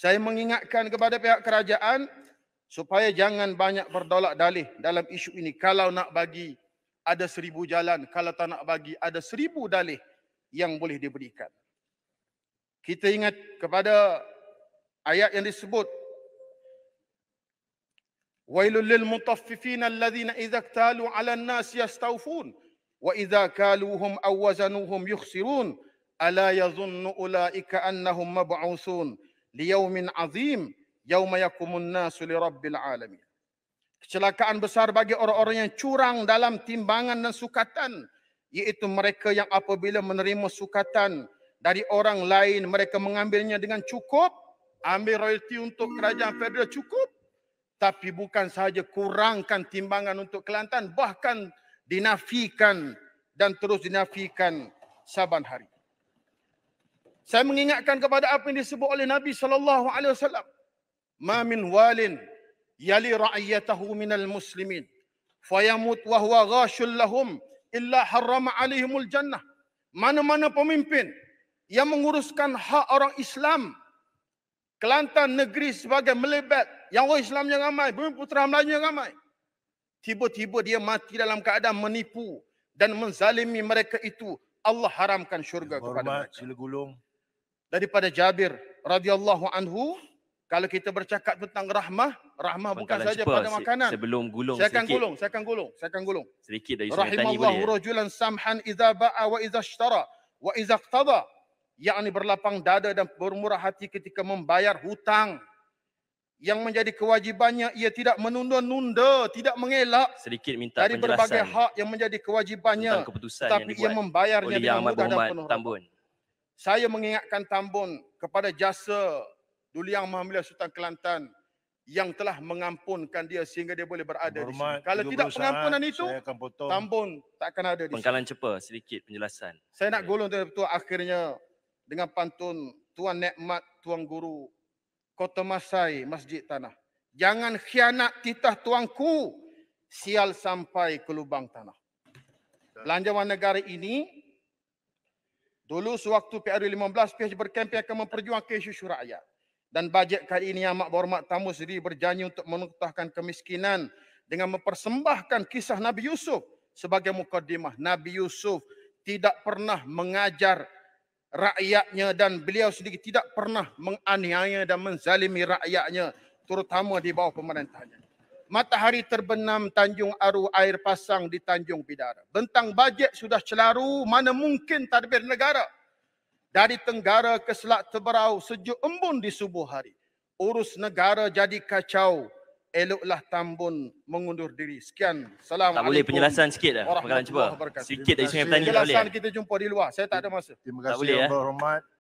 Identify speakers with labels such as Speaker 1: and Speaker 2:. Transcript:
Speaker 1: saya mengingatkan kepada pihak kerajaan supaya jangan banyak berdolak dalih dalam isu ini. Kalau nak bagi ada seribu jalan, kalau tak nak bagi ada seribu dalih yang boleh diberikan. Kita ingat kepada ayat yang disebut Wailul lil mutaffifin alladhina idza iktalu 'alan nas yastawfun wa idza kaluhum aw wazanuhum yukhsirun ala yazunnu ulaika annahum mab'usun liyaumin azim yauma yakumun nasu lirabbil alamin kecelakaan besar bagi orang-orang yang curang dalam timbangan dan sukatan iaitu mereka yang apabila menerima sukatan dari orang lain mereka mengambilnya dengan cukup ambil royalti untuk kerajaan federal cukup tapi bukan sahaja kurangkan timbangan untuk Kelantan bahkan dinafikan dan terus dinafikan saban hari saya mengingatkan kepada apa yang disebut oleh Nabi sallallahu alaihi wasallam. Ma min walin yali ra'iyatahu minal muslimin fa yamut wa huwa ghashul lahum illa harrama alaihimul jannah. Mana-mana pemimpin yang menguruskan hak orang Islam Kelantan negeri sebagai melebat yang orang Islam yang ramai, bumi putera Melayu yang ramai. Tiba-tiba dia mati dalam keadaan menipu dan menzalimi mereka itu. Allah haramkan syurga kepada mereka daripada Jabir radhiyallahu anhu kalau kita bercakap tentang rahmah rahmah bukan saja pada makanan sebelum gulung saya sedikit. akan gulung saya akan gulung saya akan gulung sedikit dari sunnah tadi boleh rahimallahu rajulan samhan idza ba'a wa idza ishtara wa idza qtada yakni berlapang dada dan bermurah hati ketika membayar hutang yang menjadi kewajibannya ia tidak menunda-nunda tidak mengelak sedikit minta dari berbagai hak yang menjadi kewajibannya tapi yang ia membayarnya oleh dengan yang mudah dan penuh tambun rahmah saya mengingatkan tambun kepada jasa Duli Yang Maha Mulia Sultan Kelantan yang telah mengampunkan dia sehingga dia boleh berada Berumat di sini. Kalau tidak pengampunan saat, itu, tambun tak akan ada di sini. Pengkalan cepat sedikit penjelasan. Saya nak golong tuan tuan akhirnya dengan pantun Tuan Nekmat Tuan Guru Kota Masai Masjid Tanah. Jangan khianat titah tuanku sial sampai ke lubang tanah. Belanjawan negara ini Dulu sewaktu PRU 15, PH berkempen akan memperjuangkan isu-isu rakyat. Dan bajet kali ini amat berhormat tamu sendiri berjanji untuk menutahkan kemiskinan dengan mempersembahkan kisah Nabi Yusuf sebagai mukaddimah. Nabi Yusuf tidak pernah mengajar rakyatnya dan beliau sendiri tidak pernah menganiaya dan menzalimi rakyatnya terutama di bawah pemerintahnya matahari terbenam Tanjung Aru air pasang di Tanjung Bidara. Bentang bajet sudah celaru, mana mungkin tadbir negara. Dari tenggara ke selat teberau, sejuk embun di subuh hari. Urus negara jadi kacau, eloklah tambun mengundur diri. Sekian. Salam. Tak boleh penjelasan sikit dah. Orang cuba. Sikit dari Sungai Petani tak boleh. Penjelasan kita jumpa di luar. Saya tak ada masa. Terima kasih yang berhormat.